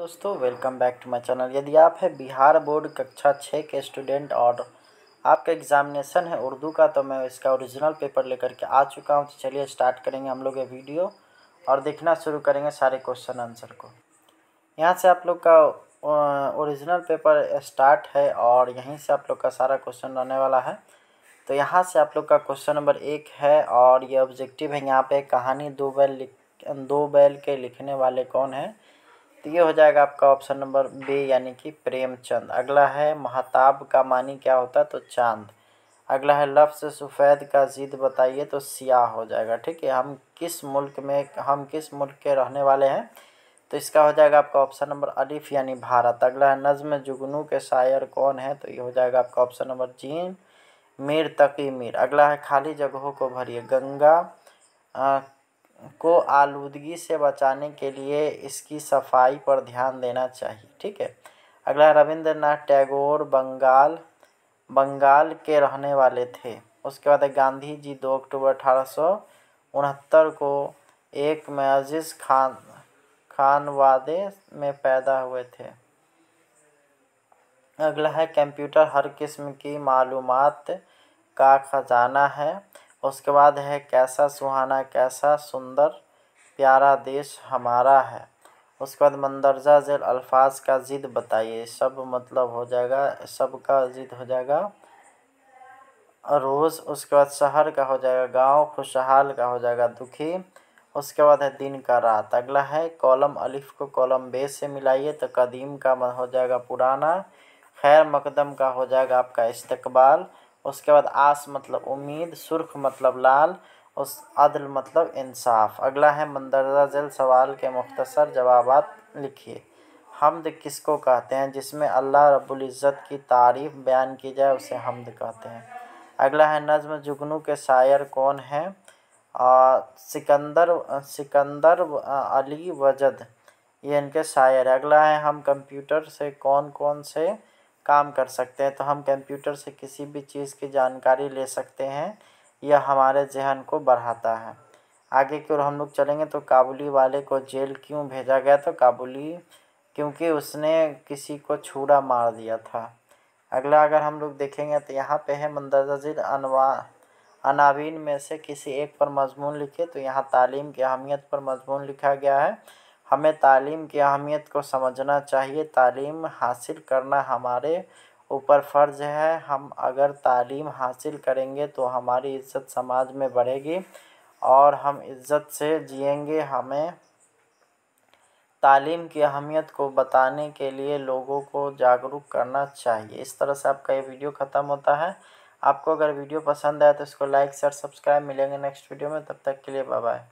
दोस्तों welcome back to my channel यदि आप हैं बिहार बोर्ड कक्षा छः के स्टूडेंट और आपका एग्जामिनेशन है उर्दू का तो मैं इसका ओरिजिनल पेपर लेकर के आ चुका हूँ तो चलिए स्टार्ट करेंगे हम लोग ये वीडियो और देखना शुरू करेंगे सारे क्वेश्चन आंसर को यहाँ से आप लोग का ओरिजिनल पेपर स्टार्ट है और यहीं से आप लोग का सारा क्वेश्चन रहने वाला है तो यहाँ से आप लोग का क्वेश्चन नंबर एक है और ये ऑब्जेक्टिव है यहाँ पे कहानी दो बैल दो बैल के लिखने वाले कौन है तो ये हो जाएगा आपका ऑप्शन नंबर बी यानी कि प्रेमचंद अगला है महताब का मानी क्या होता है तो चांद अगला है लफ्ज़ सफ़ेद का ज़िद बताइए तो सियाह हो जाएगा ठीक है हम किस मुल्क में हम किस मुल्क के रहने वाले हैं तो इसका हो जाएगा आपका ऑप्शन नंबर अलिफ यानी भारत अगला है नज़म जुगनू के शायर कौन है तो ये हो जाएगा आपका ऑप्शन नंबर जीन मीर तकी मीर अगला है खाली जगहों को भरिए गंगा को आलूदगी से बचाने के लिए इसकी सफाई पर ध्यान देना चाहिए ठीक है अगला रविंद्रनाथ टैगोर बंगाल बंगाल के रहने वाले थे उसके बाद गांधी जी दो अक्टूबर अठारह को एक मजिज खान खानवादे में पैदा हुए थे अगला है कंप्यूटर हर किस्म की मालूमात का ख़जाना है उसके बाद है कैसा सुहाना कैसा सुंदर प्यारा देश हमारा है उसके बाद मंदरजा जेल अल्फाज का ज़िद बताइए सब मतलब हो जाएगा सब का ज़िद हो जाएगा रोज़ उसके बाद शहर का हो जाएगा गांव खुशहाल का हो जाएगा दुखी उसके बाद है दिन का रात अगला है कॉलम अलिफ को कॉलम बे से मिलाइए तो कदीम का हो जाएगा पुराना खैर मकदम का हो जाएगा आपका इस्तकबाल उसके बाद आस मतलब उम्मीद सुर्ख मतलब लाल उस अदल मतलब इंसाफ अगला है मंदरजा जल सवाल के मुख्तसर जवाब लिखिए हमद किसको कहते हैं जिसमें अल्लाह इज़्ज़त की तारीफ़ बयान की जाए उसे हमद कहते हैं अगला है नज़म जुगनू के शायर कौन आ, सिकंदर सिकंदर अली वजद ये इनके शायर अगला है हम कंप्यूटर से कौन कौन से काम कर सकते हैं तो हम कंप्यूटर से किसी भी चीज़ की जानकारी ले सकते हैं यह हमारे जहन को बढ़ाता है आगे की ओर हम लोग चलेंगे तो काबुली वाले को जेल क्यों भेजा गया तो काबुली क्योंकि उसने किसी को छूरा मार दिया था अगला अगर हम लोग देखेंगे तो यहाँ पे है मंदरजा जिल अनवा अनावीन में से किसी एक पर मजमून लिखे तो यहाँ तालीम की अहमियत पर मजमून लिखा गया है हमें तालीम की अहमियत को समझना चाहिए तालीम हासिल करना हमारे ऊपर फ़र्ज़ है हम अगर तालीम हासिल करेंगे तो हमारी इज़्ज़त समाज में बढ़ेगी और हम इज़्ज़त से जिएंगे हमें तालीम की अहमियत को बताने के लिए लोगों को जागरूक करना चाहिए इस तरह से आपका ये वीडियो ख़त्म होता है आपको अगर वीडियो पसंद आया तो इसको लाइक शेयर सब्सक्राइब मिलेंगे नेक्स्ट वीडियो में तब तक के लिए बाय बाय